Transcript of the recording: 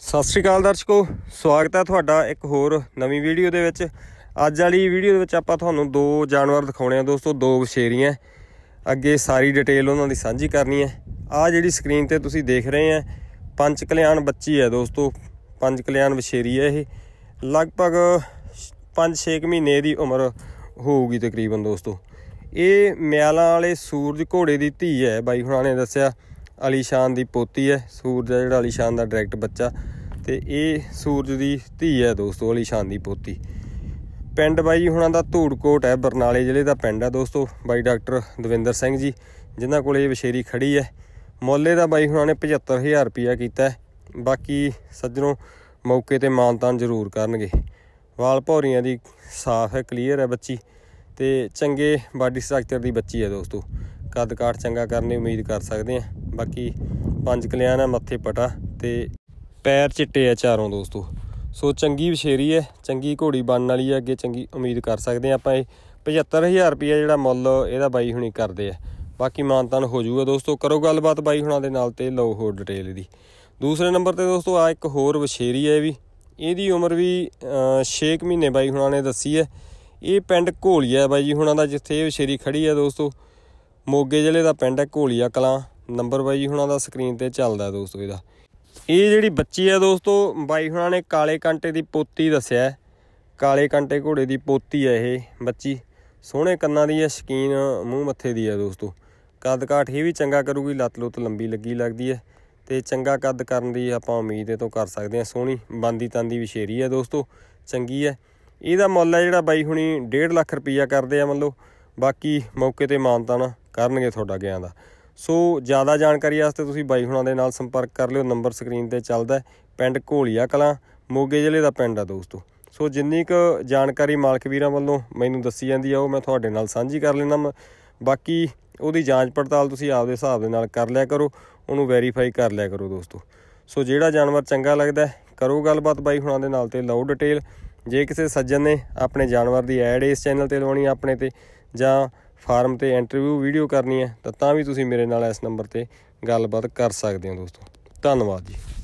ਸਤਿ ਸ਼੍ਰੀ ਅਕਾਲ ਦਰਸ਼ਕੋ ਸਵਾਗਤ ਹੈ ਤੁਹਾਡਾ ਇੱਕ ਹੋਰ ਨਵੀਂ ਵੀਡੀਓ ਦੇ ਵਿੱਚ ਅੱਜ ਵਾਲੀ ਵੀਡੀਓ ਦੇ ਵਿੱਚ ਆਪਾਂ ਤੁਹਾਨੂੰ ਦੋ ਜਾਨਵਰ ਦਿਖਾਉਣੇ ਆ ਦੋਸਤੋ ਦੋ ਬਛੇਰੀਆਂ ਅੱਗੇ ਸਾਰੀ ਡਿਟੇਲ ਉਹਨਾਂ ਦੀ ਸਾਂਝੀ ਕਰਨੀ ਹੈ ਆ ਜਿਹੜੀ ਸਕਰੀਨ ਤੇ ਤੁਸੀਂ ਦੇਖ ਰਹੇ ਆ ਪੰਜ ਕਲਿਆਣ ਬੱਚੀ ਹੈ ਦੋਸਤੋ ਪੰਜ ਕਲਿਆਣ ਬਛੇਰੀ ਹੈ ਇਹ ਲਗਭਗ 5-6 ਮਹੀਨੇ ਦੀ ਉਮਰ ਹੋਊਗੀ ਤਕਰੀਬਨ ਦੋਸਤੋ ਇਹ ਮਿਆਲਾਂ ਵਾਲੇ ਸੂਰਜ ਘੋੜੇ ਦੀ ਧੀ ਹੈ ਬਾਈ ਹੁਣਾਂ ਨੇ ਦੱਸਿਆ ਅਲੀਸ਼ਾਨ ਦੀ ਪੋਤੀ ਹੈ ਸੂਰਜ ਦਾ ਜਿਹੜਾ ਅਲੀਸ਼ਾਨ ਦਾ ਡਾਇਰੈਕਟ ਬੱਚਾ ਤੇ ਇਹ ਸੂਰਜ ਦੀ ਧੀ ਹੈ ਦੋਸਤੋ ਅਲੀਸ਼ਾਨ ਦੀ ਪੋਤੀ ਪਿੰਡ ਬਾਈ ਹੁਣਾਂ ਦਾ ਧੂੜਕੋਟ ਹੈ ਬਰਨਾਲੇ ਜ਼ਿਲ੍ਹੇ ਦਾ ਪਿੰਡ ਹੈ ਦੋਸਤੋ ਬਾਈ ਡਾਕਟਰ ਦਵਿੰਦਰ ਸਿੰਘ ਜੀ ਜਿਨ੍ਹਾਂ ਕੋਲ ਇਹ ਵਿਸ਼ੇਰੀ ਖੜੀ ਹੈ ਮੁੱਲੇ ਦਾ ਬਾਈ ਹੁਣਾਂ ਨੇ 75000 ਰੁਪਇਆ ਕੀਤਾ ਬਾਕੀ ਸੱਜਣੋ ਮੌਕੇ ਤੇ ਮਾਨਤਾਨ ਜ਼ਰੂਰ ਕਰਨਗੇ ਵਾਲ ਭੌਰੀਆਂ ਦੀ ਸਾਫ਼ ਹੈ ਕਲੀਅਰ ਹੈ ਬੱਚੀ ਤੇ ਚੰਗੇ ਬਾਡੀ ਸਟਰਕਚਰ ਦੀ ਬੱਚੀ ਹੈ ਦੋਸਤੋ ਕੱਦ ਕਾਠ ਚੰਗਾ ਕਰਨ ਦੀ ਉਮੀਦ ਕਰ ਸਕਦੇ ਆ ਬਾਕੀ ਪੰਜ ਕਲਿਆਂ ਨਾਲ ਮੱਥੇ ਪਟਾ ਤੇ ਪੈਰ ਚਿੱਟੇ ਆ ਚਾਰੋਂ ਦੋਸਤੋ ਸੋ ਚੰਗੀ ਵਿਸ਼ੇਰੀ ਹੈ ਚੰਗੀ ਘੋੜੀ ਬਣਨ ਵਾਲੀ ਹੈ ਅੱਗੇ ਚੰਗੀ ਉਮੀਦ ਕਰ ਸਕਦੇ ਆ ਆਪਾਂ ਇਹ 75000 ਰੁਪਏ ਜਿਹੜਾ ਮੁੱਲ ਇਹਦਾ ਬਾਈ ਹੁਣੀ ਕਰਦੇ ਆ ਬਾਕੀ ਮਾਨਤਨ ਹੋ ਜਾਊਗਾ ਦੋਸਤੋ ਕਰੋ ਗੱਲਬਾਤ ਬਾਈ ਹੁਣਾਂ ਦੇ ਨਾਲ ਤੇ ਲਓ ਹੋਰ ਡਿਟੇਲ ਇਹਦੀ ਦੂਸਰੇ ਨੰਬਰ ਤੇ ਦੋਸਤੋ ਆ ਇੱਕ ਹੋਰ ਵਿਸ਼ੇਰੀ ਹੈ ਵੀ ਇਹਦੀ ਉਮਰ ਵੀ 6 ਮਹੀਨੇ ਬਾਈ ਹੁਣਾਂ ਨੇ ਦੱਸੀ ਹੈ ਇਹ ਪਿੰਡ ਘੋਲੀਆ ਬਾਈ ਜੀ ਹੁਣਾਂ ਦਾ ਜਿੱਥੇ ਇਹ ਵਿਸ਼ੇਰੀ ਖੜੀ ਹੈ ਦੋਸਤੋ ਮੋਗੇ ਜ਼ਿਲ੍ਹੇ ਦਾ ਪਿੰਡ ਹੈ ਘੋਲੀਆ ਕਲਾਂ ਨੰਬਰ ਬਾਈ ਹੁਣਾਂ ਦਾ ਸਕਰੀਨ ਤੇ ਚੱਲਦਾ ਦੋਸਤੋ ਇਹਦਾ ਇਹ ਜਿਹੜੀ ਬੱਚੀ ਆ ਦੋਸਤੋ ਬਾਈ ਹੁਣਾਂ ਨੇ ਕਾਲੇ ਕੰਟੇ ਦੀ ਪੋਤੀ ਦੱਸਿਆ ਕਾਲੇ ਕੰਟੇ ਘੋੜੇ ਦੀ ਪੋਤੀ ਆ ਇਹ ਬੱਚੀ ਸੋਹਣੇ ਕੰਨਾਂ ਦੀ ਹੈ ਸ਼ਕੀਨ ਮੂੰਹ ਮੱਥੇ ਦੀ ਹੈ ਦੋਸਤੋ ਕੱਦ ਕਾਠ ਇਹ ਵੀ ਚੰਗਾ ਕਰੂਗੀ ਲੱਤ ਲੁੱਤ ਲੰਬੀ ਲੱਗੀ ਲੱਗਦੀ ਹੈ ਤੇ ਚੰਗਾ ਕੱਦ ਕਰਨ ਦੀ ਆਪਾਂ ਉਮੀਦ ਇਹ ਤੋਂ ਕਰ ਸਕਦੇ ਹਾਂ ਸੋਹਣੀ ਬੰਦੀ ਤੰਦੀ ਵਿਸ਼ੇਰੀ ਹੈ ਦੋਸਤੋ ਚੰਗੀ ਹੈ ਇਹਦਾ ਮੁੱਲ ਹੈ ਜਿਹੜਾ ਬਾਈ ਹੁਣੀ 1.5 ਲੱਖ ਰੁਪਈਆ ਕਰਦੇ ਆ ਮੰਨ ਲਓ ਬਾਕੀ ਮੌਕੇ ਤੇ ਮਾਨਤਾਨਾ ਕਰਨਗੇ ਤੁਹਾਡਾ ਗਿਆਂ ਦਾ ਸੋ ਜ਼ਿਆਦਾ ਜਾਣਕਾਰੀ ਵਾਸਤੇ ਤੁਸੀਂ ਬਾਈ ਹੁਣਾਂ ਦੇ ਨਾਲ ਸੰਪਰਕ ਕਰ ਲਿਓ ਨੰਬਰ ਸਕਰੀਨ ਤੇ ਚੱਲਦਾ ਪਿੰਡ ਘੋਲੀਆ ਕਲਾਂ ਮੋਗੇ ਜ਼ਿਲ੍ਹੇ ਦਾ ਪਿੰਡ ਆ ਦੋਸਤੋ ਸੋ ਜਿੰਨੀ ਕੁ ਜਾਣਕਾਰੀ ਮਾਲਕ ਵੀਰਾਂ ਵੱਲੋਂ ਮੈਨੂੰ ਦੱਸੀ ਜਾਂਦੀ ਆ ਉਹ ਮੈਂ ਤੁਹਾਡੇ ਨਾਲ ਸਾਂਝੀ ਕਰ ਲੈਣਾ ਬਾਕੀ ਉਹਦੀ ਜਾਂਚ ਪੜਤਾਲ ਤੁਸੀਂ ਆਪਦੇ ਹਿਸਾਬ ਦੇ ਨਾਲ ਕਰ ਲਿਆ ਕਰੋ ਉਹਨੂੰ ਵੈਰੀਫਾਈ ਕਰ ਲਿਆ ਕਰੋ ਦੋਸਤੋ ਸੋ ਜਿਹੜਾ ਜਾਨਵਰ ਚੰਗਾ ਲੱਗਦਾ ਕਰੋ ਗੱਲਬਾਤ ਬਾਈ ਹੁਣਾਂ ਦੇ ਨਾਲ ਤੇ ਲਓ ਡਿਟੇਲ ਜੇ ਕਿਸੇ ਸੱਜਣ ਨੇ ਆਪਣੇ ਜਾਨਵਰ ਦੀ ਐਡ ਇਸ ਚੈਨਲ ਤੇ ਲਵਾਉਣੀ ਆਪਣੇ ਤੇ ਜਾਂ ਫਾਰਮ ਤੇ ਇੰਟਰਵਿਊ ਵੀਡੀਓ ਕਰਨੀ ਹੈ ਤਾਂ ਤਾਂ ਵੀ ਤੁਸੀਂ ਮੇਰੇ ਨਾਲ ਇਸ ਨੰਬਰ ਤੇ ਗੱਲਬਾਤ ਕਰ ਸਕਦੇ ਹੋ ਦੋਸਤੋ ਧੰਨਵਾਦ ਜੀ